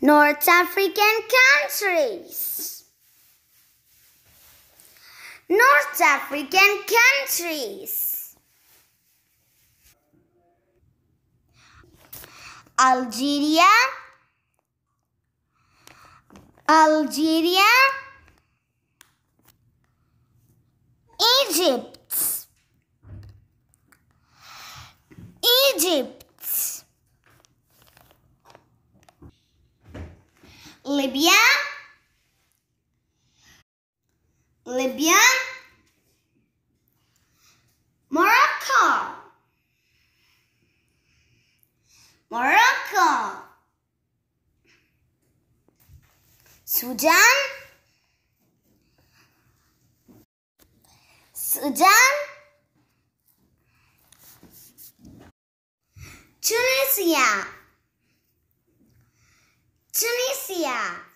North African countries. North African countries. Algeria. Algeria. Egypt. Egypt. Libya, Libya, Morocco. Morocco. Sudan. Sudan. Tunisia. 是呀。